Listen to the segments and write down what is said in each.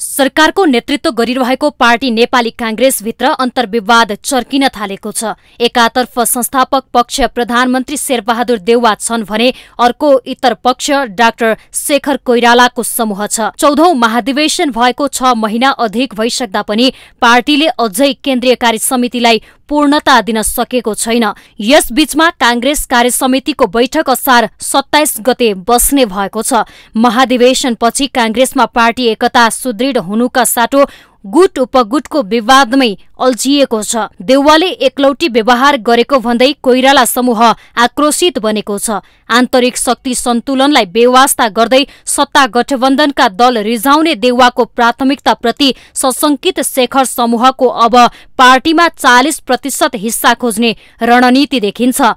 सरकारको नेतृत्व गरिरहेको पार्टी नेपाली काङ्ग्रेसभित्र अन्तर्विवाद चर्किन थालेको छ एकातर्फ संस्थापक पक्ष प्रधानमन्त्री शेरबहादुर देउवा छन् भने अर्को इतर पक्ष डाक्टर शेखर कोइरालाको समूह छ चौधौं महाधिवेशन भएको छ महिना अधिक भइसक्दा पनि पार्टीले अझै केन्द्रीय कार्य समितिलाई पूर्णता दिन सकेको छैन यसबीचमा काङ्ग्रेस कार्यसमितिको बैठक असार सत्ताइस गते बस्ने भएको छ महाधिवेशनपछि काङ्ग्रेसमा पार्टी एकता सुदृढ हुनुका साटो गुट उपगुटको विवादमै अल्झिएको छ देउवाले एकलौटी व्यवहार गरेको भन्दै कोइराला समूह आक्रोशित बनेको छ आन्तरिक शक्ति सन्तुलनलाई बेवास्ता गर्दै सत्ता गठबन्धनका दल रिझाउने देउवाको प्राथमिकताप्रति सशंकित शेखर समूहको अब पार्टीमा चालिस प्रतिशत हिस्सा खोज्ने रणनीति देखिन्छ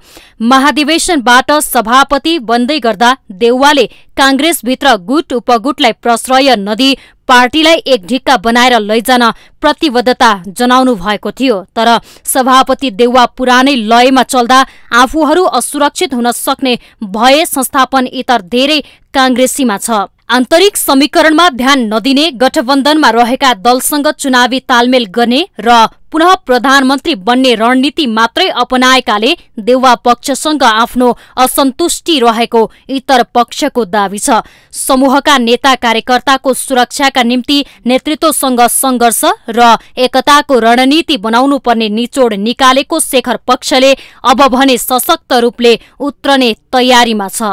महाधिवेशनबाट सभापति बन्दै गर्दा देउवाले काङ्ग्रेसभित्र गुट उपगुटलाई प्रश्रय नदी पार्टीलाई एक ढिक्का बनाएर लैजान प्रतिबद्धता जनाउनु भएको थियो तर सभापति देउवा पुरानै लयमा चल्दा आफूहरू असुरक्षित हुन सक्ने भए संस्थापन इतर धेरै काङ्ग्रेसीमा छ आन्तरिक समीकरणमा ध्यान नदिने गठबन्धनमा रहेका दलसँग चुनावी तालमेल गर्ने र पुनः प्रधानमन्त्री बन्ने रणनीति मात्रै अपनाएकाले देउवा पक्षसँग आफ्नो असन्तुष्टि रहेको इतर पक्षको दावी छ समूहका नेता कार्यकर्ताको सुरक्षाका निम्ति नेतृत्वसँग सङ्घर्ष र एकताको रणनीति बनाउनुपर्ने निचोड निकालेको शेखर पक्षले अब भने सशक्त रूपले उत्रने तयारीमा छ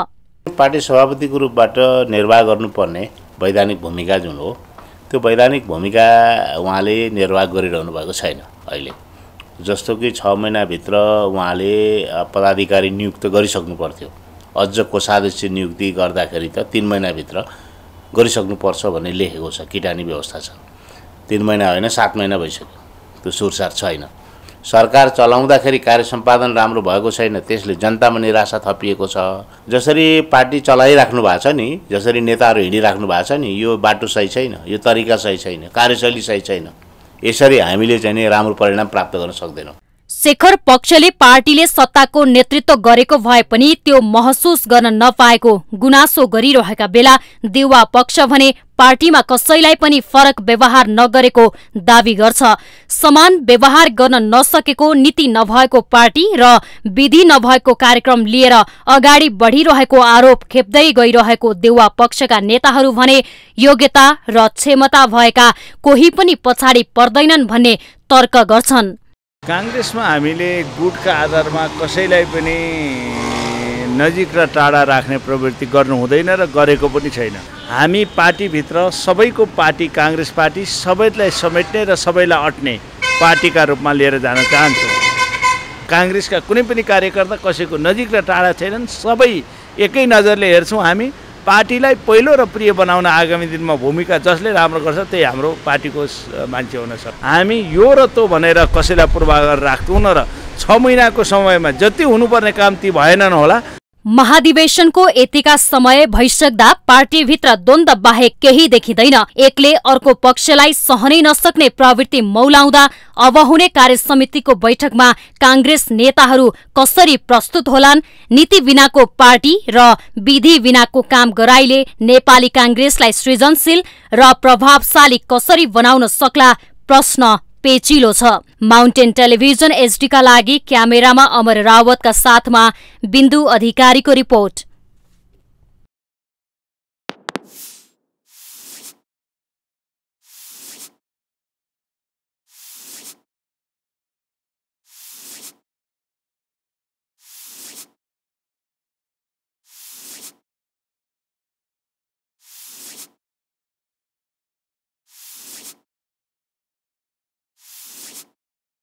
पार्टी सभापतिको रूपबाट निर्वाह गर्नुपर्ने वैधानिक भूमिका जुन हो त्यो वैधानिक भूमिका उहाँले निर्वाह गरिरहनु भएको छैन अहिले जस्तो कि छ महिनाभित्र उहाँले पदाधिकारी नियुक्त गरिसक्नु पर्थ्यो अझ कोषाध्यक्ष नियुक्ति गर्दाखेरि त तिन महिनाभित्र गरिसक्नुपर्छ भन्ने लेखेको छ किटानी व्यवस्था छ तिन महिना होइन सात महिना भइसक्यो त्यो सुरसार छैन सरकार चलाउँदाखेरि कार्य सम्पादन राम्रो भएको छैन त्यसले जनतामा निराशा थपिएको छ जसरी पार्टी चलाइराख्नु भएको छ नि जसरी नेताहरू हिँडिराख्नु भएको छ नि यो बाटो सही छैन यो तरिका सही छैन कार्यशैली सही छैन यसरी हामीले चाहिँ नि राम्रो परिणाम प्राप्त गर्न सक्दैनौँ शेखर पक्षले पार्टीले सत्ताको नेतृत्व गरेको भए पनि त्यो महसुस गर्न नपाएको गुनासो गरिरहेका बेला देउवा पक्ष भने पार्टीमा कसैलाई पनि फरक व्यवहार नगरेको दावी गर्छ समान व्यवहार गर्न नसकेको नीति नभएको पार्टी र विधि नभएको कार्यक्रम लिएर अगाडि बढिरहेको आरोप खेप्दै गइरहेको देउवा पक्षका नेताहरू भने योग्यता र क्षमता भएका कोही पनि पछाडि पर्दैनन् भन्ने तर्क गर्छन् काङ्ग्रेसमा हामीले गुटका आधारमा कसैलाई पनि नजिक र टाढा राख्ने प्रवृत्ति गर्नु हुँदैन र गरेको पनि छैन हामी पार्टीभित्र सबैको पार्टी काङ्ग्रेस पार्टी सबैलाई समेट्ने र सबैलाई अट्ने पार्टीका रूपमा लिएर जान चाहन्छौँ काङ्ग्रेसका कुनै पनि कार्यकर्ता कसैको नजिक र टाढा छैनन् सबै एकै नजरले हेर्छौँ हामी पार्टीलाई पहिलो र प्रिय बनाउन आगामी दिनमा भूमिका जसले राम्रो गर्छ त्यही हाम्रो पार्टीको मान्छे हुन सक्छ हामी यो र त्यो भनेर कसैलाई पूर्वाधार राख्दैनौँ र छ महिनाको समयमा जति हुनुपर्ने काम ती भएनन् होला महाधिवेशनको यतिका समय भइसक्दा पार्टीभित्र द्वन्द्व बाहेक केही देखिँदैन एकले अर्को पक्षलाई सहनै नसक्ने प्रवृत्ति मौलाउँदा अब हुने कार्यसमितिको बैठकमा कांग्रेस नेताहरू कसरी प्रस्तुत होलान् नीति बिनाको पार्टी र विधि बिनाको काम गराईले नेपाली काङ्ग्रेसलाई सृजनशील र प्रभावशाली कसरी बनाउन सक्ला प्रश्न पेचिलो छ माउन्टेन टेलिभिजन एचडीका लागि क्यामेरामा अमर रावतका साथमा बिन्दु अधिकारीको रिपोर्ट